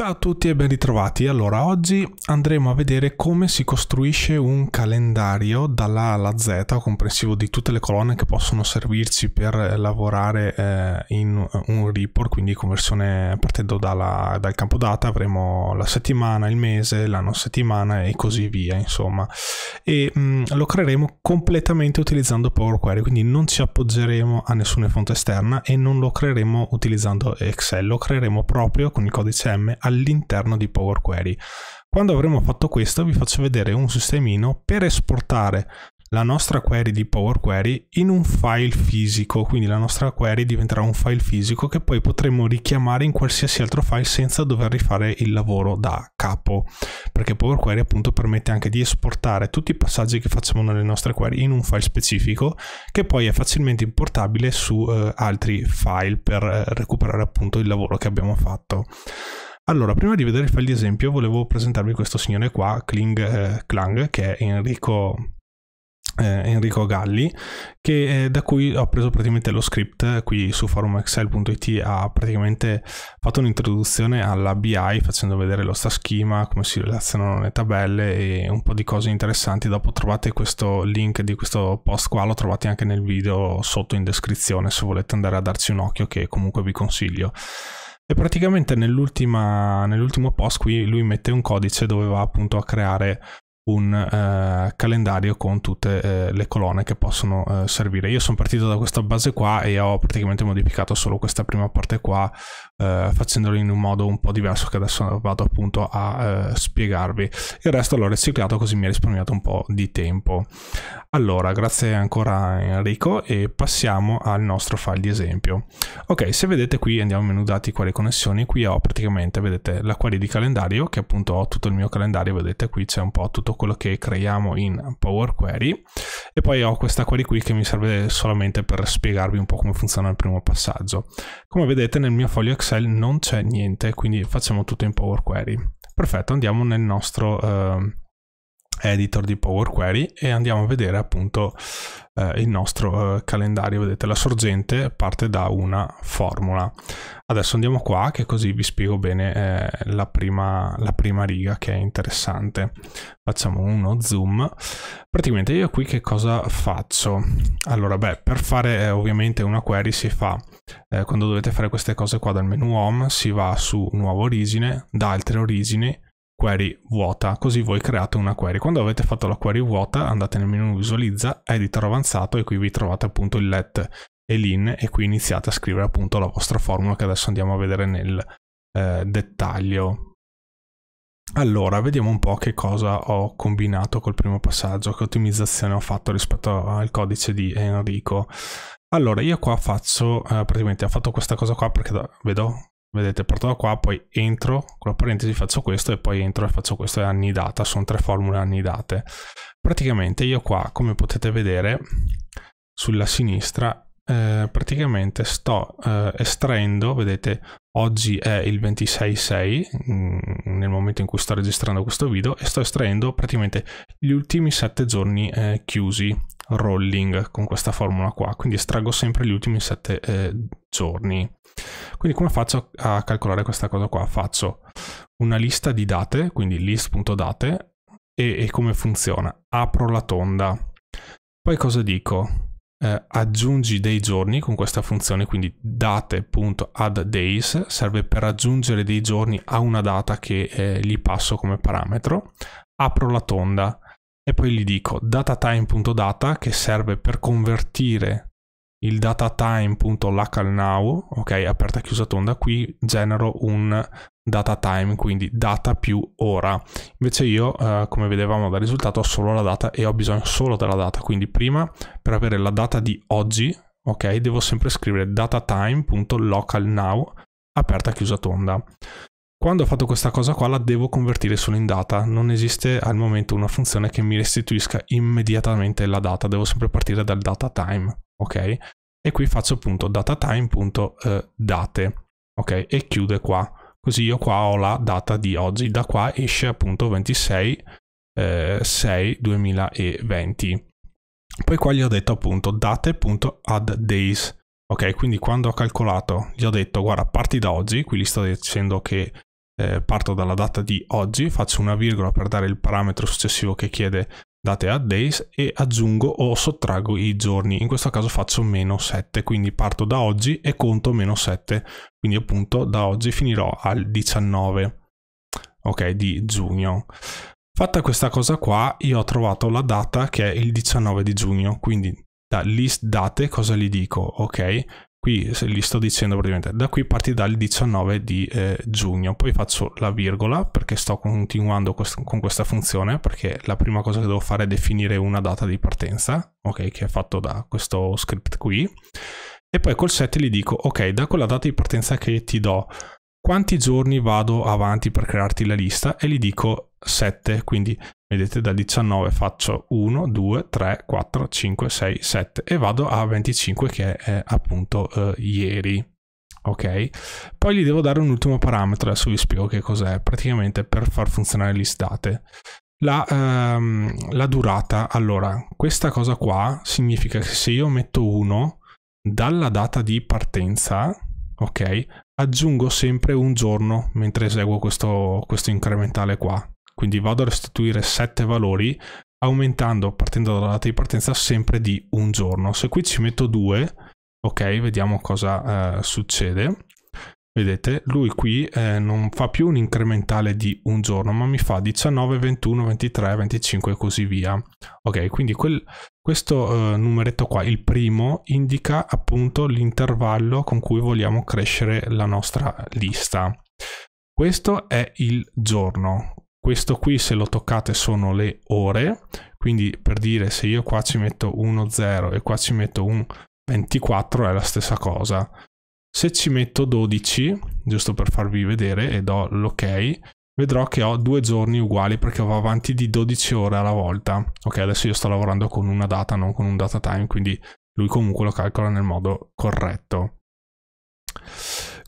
Ciao a tutti e ben ritrovati. Allora, oggi andremo a vedere come si costruisce un calendario dalla A alla Z, comprensivo di tutte le colonne che possono servirci per lavorare eh, in un report, quindi conversione partendo dalla, dal campo data avremo la settimana, il mese, l'anno settimana e così via, insomma. E mh, mm, lo creeremo completamente utilizzando Power Query, quindi non ci appoggeremo a nessuna fonte esterna e non lo creeremo utilizzando Excel, lo creeremo proprio con il codice M all'interno di Power Query. Quando avremo fatto questo vi faccio vedere un sistemino per esportare la nostra query di Power Query in un file fisico, quindi la nostra query diventerà un file fisico che poi potremo richiamare in qualsiasi altro file senza dover rifare il lavoro da capo, perché Power Query appunto permette anche di esportare tutti i passaggi che facciamo nelle nostre query in un file specifico che poi è facilmente importabile su eh, altri file per eh, recuperare appunto il lavoro che abbiamo fatto. Allora, prima di vedere il file di esempio, volevo presentarvi questo signore qua, Kling eh, Klang, che è Enrico, eh, Enrico Galli, che, eh, da cui ho preso praticamente lo script eh, qui su forumexcel.it ha praticamente fatto un'introduzione alla BI facendo vedere lo sta schema, come si relazionano le tabelle e un po' di cose interessanti. Dopo trovate questo link di questo post qua, lo trovate anche nel video sotto in descrizione se volete andare a darci un occhio che comunque vi consiglio. E praticamente nell'ultimo post qui lui mette un codice dove va appunto a creare un eh, calendario con tutte eh, le colonne che possono eh, servire. Io sono partito da questa base qua e ho praticamente modificato solo questa prima parte qua eh, facendolo in un modo un po' diverso che adesso vado appunto a eh, spiegarvi. Il resto l'ho riciclato così mi ha risparmiato un po' di tempo. Allora, grazie ancora Enrico e passiamo al nostro file di esempio. Ok, se vedete qui andiamo in menu dati quali connessioni, qui ho praticamente, vedete, la query di calendario che appunto ho tutto il mio calendario, vedete qui c'è un po' tutto quello che creiamo in Power Query e poi ho questa query qui che mi serve solamente per spiegarvi un po' come funziona il primo passaggio. Come vedete nel mio foglio Excel non c'è niente, quindi facciamo tutto in Power Query. Perfetto, andiamo nel nostro... Eh, editor di Power Query e andiamo a vedere appunto eh, il nostro eh, calendario. Vedete la sorgente parte da una formula. Adesso andiamo qua che così vi spiego bene eh, la, prima, la prima riga che è interessante. Facciamo uno zoom. Praticamente io qui che cosa faccio? Allora beh per fare eh, ovviamente una query si fa eh, quando dovete fare queste cose qua dal menu home si va su nuova origine, da altre origini query vuota, così voi create una query. Quando avete fatto la query vuota andate nel menu visualizza, editor avanzato e qui vi trovate appunto il let e l'in e qui iniziate a scrivere appunto la vostra formula che adesso andiamo a vedere nel eh, dettaglio. Allora, vediamo un po' che cosa ho combinato col primo passaggio, che ottimizzazione ho fatto rispetto al codice di Enrico. Allora, io qua faccio, eh, praticamente ho fatto questa cosa qua perché vedo vedete porto da qua poi entro con la parentesi faccio questo e poi entro e faccio questo è annidata sono tre formule annidate praticamente io qua come potete vedere sulla sinistra eh, praticamente sto eh, estraendo vedete Oggi è il 26.6 mm, nel momento in cui sto registrando questo video e sto estraendo praticamente gli ultimi 7 giorni eh, chiusi rolling con questa formula qua, quindi estraggo sempre gli ultimi 7 eh, giorni. Quindi come faccio a calcolare questa cosa qua? Faccio una lista di date, quindi list.date e, e come funziona? Apro la tonda. Poi cosa dico? eh, aggiungi dei giorni con questa funzione, quindi date.add serve per aggiungere dei giorni a una data che eh, gli passo come parametro, apro la tonda e poi gli dico datatime.data che serve per convertire il datatime.localnow, ok, aperta e chiusa tonda, qui genero un datatime, quindi data più ora. Invece io, eh, come vedevamo dal risultato, ho solo la data e ho bisogno solo della data, quindi prima per avere la data di oggi, ok, devo sempre scrivere datatime.localnow, aperta e chiusa tonda. Quando ho fatto questa cosa qua la devo convertire solo in data, non esiste al momento una funzione che mi restituisca immediatamente la data, devo sempre partire dal data time ok? E qui faccio appunto datatime.date, eh, ok? E chiude qua. Così io qua ho la data di oggi, da qua esce appunto 26 eh, 6 2020. Poi qua gli ho detto appunto date.add days, ok? Quindi quando ho calcolato gli ho detto guarda parti da oggi, qui gli sto dicendo che eh, parto dalla data di oggi, faccio una virgola per dare il parametro successivo che chiede date a days e aggiungo o sottraggo i giorni. In questo caso faccio meno 7, quindi parto da oggi e conto meno 7, quindi appunto da oggi finirò al 19 okay, di giugno. Fatta questa cosa qua, io ho trovato la data che è il 19 di giugno, quindi da list date cosa gli dico? Ok, qui li sto dicendo praticamente da qui parti dal 19 di eh, giugno poi faccio la virgola perché sto continuando quest con questa funzione perché la prima cosa che devo fare è definire una data di partenza ok che è fatto da questo script qui e poi col set gli dico ok da quella data di partenza che ti do quanti giorni vado avanti per crearti la lista e gli dico 7 quindi Vedete da 19 faccio 1, 2, 3, 4, 5, 6, 7 e vado a 25 che è appunto eh, ieri. Ok, poi gli devo dare un ultimo parametro, adesso vi spiego che cos'è, praticamente per far funzionare l'istate. La, ehm, la durata, allora, questa cosa qua significa che se io metto 1 dalla data di partenza, ok, aggiungo sempre un giorno mentre eseguo questo, questo incrementale qua, quindi vado a restituire 7 valori aumentando, partendo dalla data di partenza, sempre di un giorno. Se qui ci metto 2, ok, vediamo cosa eh, succede. Vedete, lui qui eh, non fa più un incrementale di un giorno, ma mi fa 19, 21, 23, 25 e così via. Ok, quindi quel, questo eh, numeretto qua, il primo, indica appunto l'intervallo con cui vogliamo crescere la nostra lista. Questo è il giorno, questo qui se lo toccate sono le ore, quindi per dire se io qua ci metto 1,0 e qua ci metto un 24 è la stessa cosa. Se ci metto 12, giusto per farvi vedere, e do l'ok, vedrò che ho due giorni uguali perché va avanti di 12 ore alla volta. Ok, adesso io sto lavorando con una data, non con un data time, quindi lui comunque lo calcola nel modo corretto.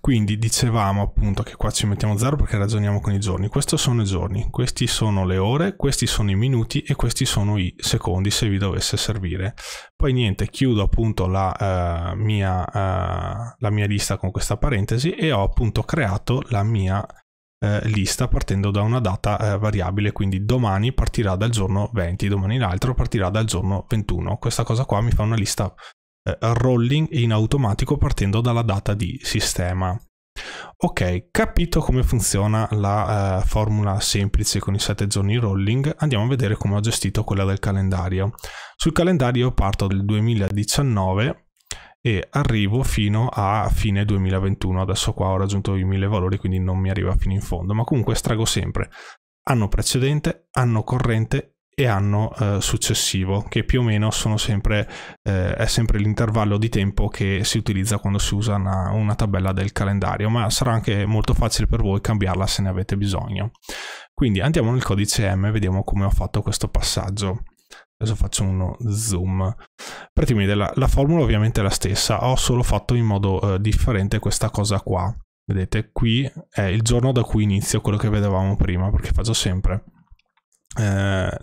Quindi dicevamo appunto che qua ci mettiamo 0 perché ragioniamo con i giorni. Questi sono i giorni, questi sono le ore, questi sono i minuti e questi sono i secondi se vi dovesse servire. Poi niente, chiudo appunto la, uh, mia, uh, la mia lista con questa parentesi e ho appunto creato la mia eh, lista partendo da una data eh, variabile, quindi domani partirà dal giorno 20, domani l'altro partirà dal giorno 21. Questa cosa qua mi fa una lista eh, rolling in automatico partendo dalla data di sistema. Ok, capito come funziona la eh, formula semplice con i 7 giorni rolling, andiamo a vedere come ho gestito quella del calendario. Sul calendario parto dal 2019 e arrivo fino a fine 2021. Adesso qua ho raggiunto i 1000 valori, quindi non mi arriva fino in fondo, ma comunque estraggo sempre anno precedente, anno corrente e anno eh, successivo, che più o meno sempre, eh, è sempre l'intervallo di tempo che si utilizza quando si usa una, una tabella del calendario, ma sarà anche molto facile per voi cambiarla se ne avete bisogno. Quindi andiamo nel codice M e vediamo come ho fatto questo passaggio. Adesso faccio uno zoom. Praticamente la, la formula ovviamente è la stessa, ho solo fatto in modo eh, differente questa cosa qua. Vedete, qui è il giorno da cui inizio quello che vedevamo prima, perché faccio sempre eh,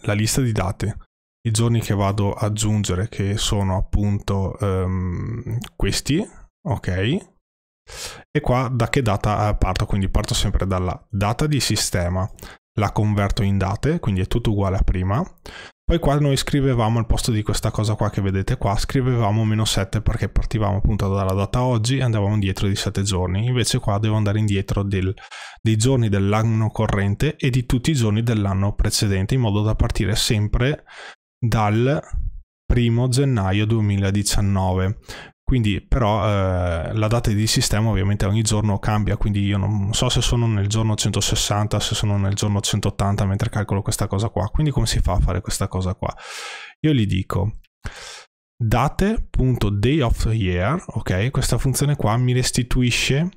la lista di date, i giorni che vado ad aggiungere che sono appunto um, questi, ok? E qua da che data eh, parto? Quindi parto sempre dalla data di sistema, la converto in date, quindi è tutto uguale a prima, poi qua noi scrivevamo al posto di questa cosa qua che vedete qua, scrivevamo meno 7 perché partivamo appunto dalla data oggi e andavamo indietro di 7 giorni. Invece qua devo andare indietro del, dei giorni dell'anno corrente e di tutti i giorni dell'anno precedente in modo da partire sempre dal primo gennaio 2019. Quindi però eh, la data di sistema ovviamente ogni giorno cambia, quindi io non so se sono nel giorno 160, se sono nel giorno 180 mentre calcolo questa cosa qua. Quindi come si fa a fare questa cosa qua? Io gli dico date.day of the year, ok? Questa funzione qua mi restituisce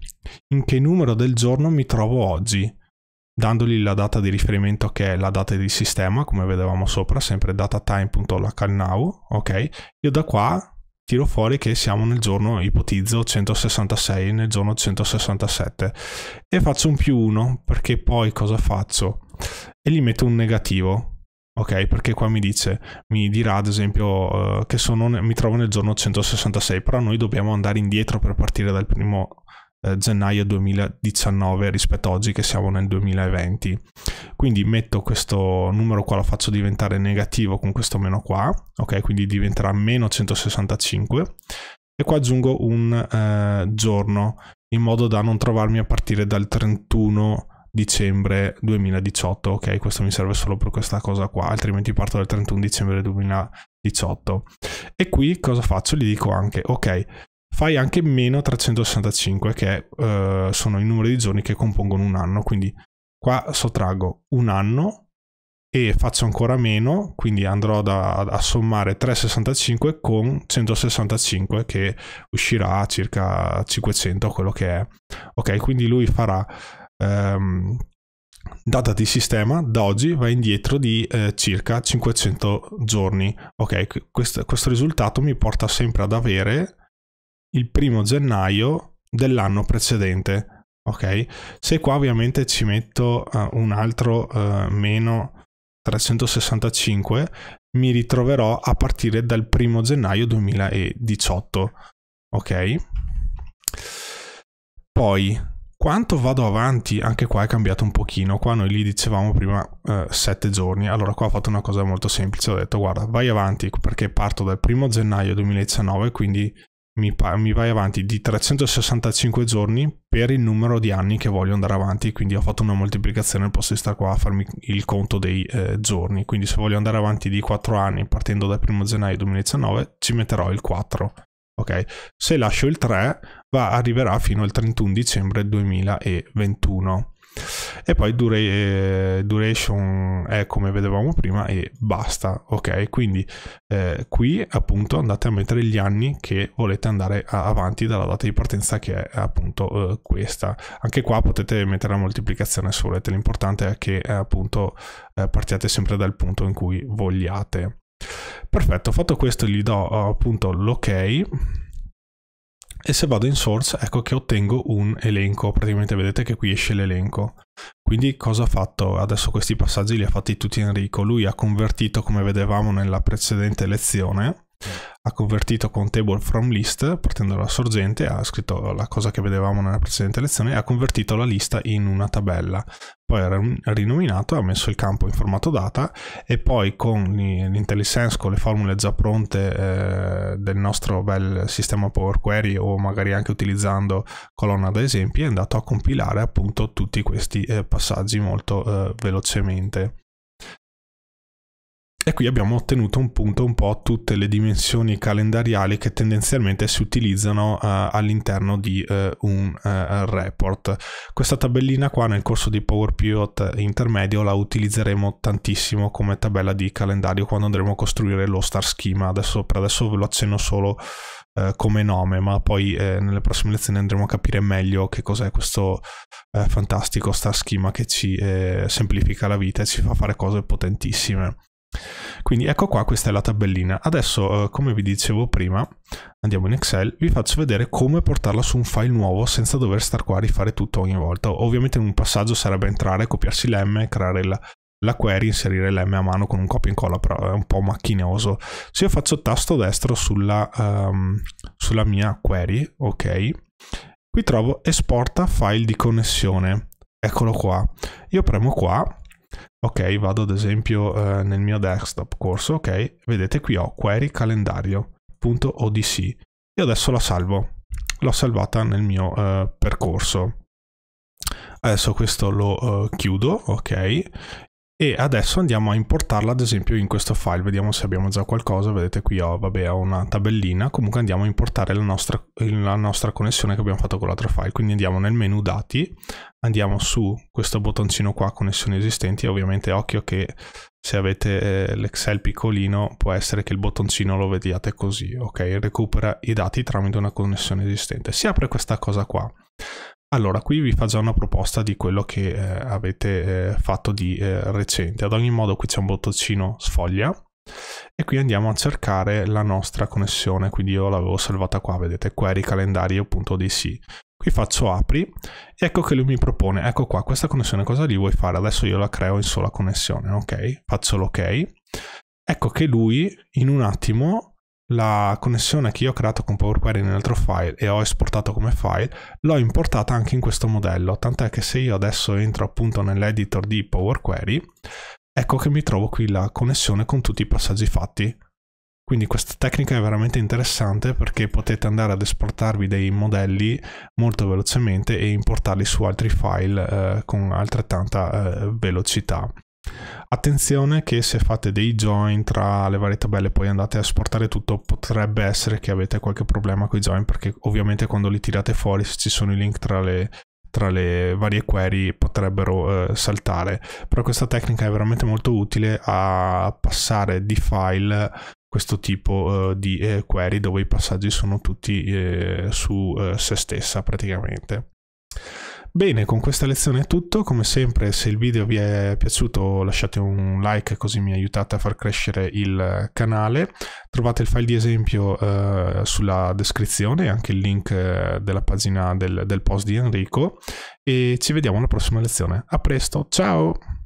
in che numero del giorno mi trovo oggi, dandogli la data di riferimento che è la data di sistema, come vedevamo sopra, sempre datatime.localnow, ok? Io da qua tiro fuori che siamo nel giorno, ipotizzo, 166, nel giorno 167 e faccio un più 1 perché poi cosa faccio? E gli metto un negativo, ok? Perché qua mi dice, mi dirà ad esempio uh, che sono, mi trovo nel giorno 166, però noi dobbiamo andare indietro per partire dal primo eh, gennaio 2019 rispetto a oggi che siamo nel 2020. Quindi metto questo numero qua, lo faccio diventare negativo con questo meno qua, ok? Quindi diventerà meno 165 e qua aggiungo un eh, giorno in modo da non trovarmi a partire dal 31 dicembre 2018, ok? Questo mi serve solo per questa cosa qua, altrimenti parto dal 31 dicembre 2018. E qui cosa faccio? Gli dico anche, ok, fai anche meno 365 che eh, sono il numero di giorni che compongono un anno, quindi qua sottraggo un anno e faccio ancora meno, quindi andrò da, a sommare 365 con 165 che uscirà a circa 500, quello che è. Ok, quindi lui farà ehm, data di sistema da oggi va indietro di eh, circa 500 giorni. Ok, questo, questo risultato mi porta sempre ad avere il primo gennaio dell'anno precedente. Ok, se qua ovviamente ci metto uh, un altro uh, meno 365, mi ritroverò a partire dal primo gennaio 2018. Ok, poi quanto vado avanti, anche qua è cambiato un pochino, qua noi gli dicevamo prima eh, 7 giorni, allora qua ho fatto una cosa molto semplice, ho detto guarda vai avanti perché parto dal primo gennaio 2019, quindi mi, mi vai avanti di 365 giorni per il numero di anni che voglio andare avanti, quindi ho fatto una moltiplicazione posso stare qua a farmi il conto dei eh, giorni, quindi se voglio andare avanti di 4 anni partendo dal 1 gennaio 2019 ci metterò il 4. Ok, se lascio il 3 va, arriverà fino al 31 dicembre 2021 e poi dura- eh, duration è come vedevamo prima e basta ok quindi eh, qui appunto andate a mettere gli anni che volete andare a- avanti dalla data di partenza che è appunto eh, questa anche qua potete mettere la moltiplicazione se volete l'importante è che eh, appunto eh, partiate sempre dal punto in cui vogliate perfetto fatto questo gli do eh, appunto l'ok e se vado in source ecco che ottengo un elenco, praticamente vedete che qui esce l'elenco. Quindi cosa ha fatto? Adesso questi passaggi li ha fatti tutti Enrico, lui ha convertito come vedevamo nella precedente lezione ha convertito con table from list, partendo dalla sorgente, ha scritto la cosa che vedevamo nella precedente lezione, e ha convertito la lista in una tabella. Poi ha rinominato, ha messo il campo in formato data e poi con l'IntelliSense, con le formule già pronte eh, del nostro bel sistema Power Query o magari anche utilizzando colonna da esempi, è andato a compilare appunto tutti questi eh, passaggi molto eh, velocemente. E qui abbiamo ottenuto un punto un po' tutte le dimensioni calendariali che tendenzialmente si utilizzano uh, all'interno di uh, un uh, report. Questa tabellina qua nel corso di Power Pivot intermedio la utilizzeremo tantissimo come tabella di calendario quando andremo a costruire lo star schema. Adesso, per adesso ve lo accenno solo come nome, ma poi nelle prossime lezioni andremo a capire meglio che cos'è questo fantastico star schema che ci semplifica la vita e ci fa fare cose potentissime. Quindi ecco qua, questa è la tabellina. Adesso, eh, come vi dicevo prima, andiamo in Excel, vi faccio vedere come portarla su un file nuovo senza dover star qua a rifare tutto ogni volta. Ovviamente un passaggio sarebbe entrare, copiarsi l'M, creare la, la query, inserire l'M a mano con un copia e incolla, però è un po' macchinoso. Se io faccio tasto destro sulla, um, sulla mia query, ok, qui trovo esporta file di connessione. Eccolo qua. Io premo qua Ok, vado ad esempio eh, nel mio desktop corso, ok, vedete qui ho query calendario.odc. Io adesso la salvo, l'ho salvata nel mio eh, percorso. Adesso questo lo eh, chiudo, ok, e adesso andiamo a importarla ad esempio in questo file, vediamo se abbiamo già qualcosa, vedete qui ho, oh, vabbè, ho una tabellina, comunque andiamo a importare la nostra, la nostra connessione che abbiamo fatto con l'altro file, quindi andiamo nel menu dati, andiamo su questo bottoncino qua connessioni esistenti, ovviamente occhio che se avete eh, l'Excel piccolino può essere che il bottoncino lo vediate così, ok? Recupera i dati tramite una connessione esistente, si apre questa cosa qua, allora, qui vi fa già una proposta di quello che eh, avete eh, fatto di eh, recente. Ad ogni modo, qui c'è un bottoncino sfoglia e qui andiamo a cercare la nostra connessione. Quindi io l'avevo salvata qua, vedete, query calendario.dc. Qui faccio apri e ecco che lui mi propone, ecco qua, questa connessione cosa lì vuoi fare? Adesso io la creo in sola connessione, ok? Faccio l'ok. Ecco che lui in un attimo la connessione che io ho creato con Power Query nell'altro file e ho esportato come file, l'ho importata anche in questo modello, tant'è che se io adesso entro appunto nell'editor di Power Query, ecco che mi trovo qui la connessione con tutti i passaggi fatti. Quindi questa tecnica è veramente interessante perché potete andare ad esportarvi dei modelli molto velocemente e importarli su altri file eh, con altrettanta eh, velocità. Attenzione che se fate dei join tra le varie tabelle e poi andate a esportare tutto potrebbe essere che avete qualche problema con i join perché ovviamente quando li tirate fuori se ci sono i link tra le, tra le varie query potrebbero eh, saltare però questa tecnica è veramente molto utile a passare di file questo tipo eh, di eh, query dove i passaggi sono tutti eh, su eh, se stessa praticamente. Bene, con questa lezione è tutto. Come sempre, se il video vi è piaciuto lasciate un like così mi aiutate a far crescere il canale. Trovate il file di esempio eh, sulla descrizione e anche il link eh, della pagina del, del post di Enrico. E ci vediamo alla prossima lezione. A presto, ciao!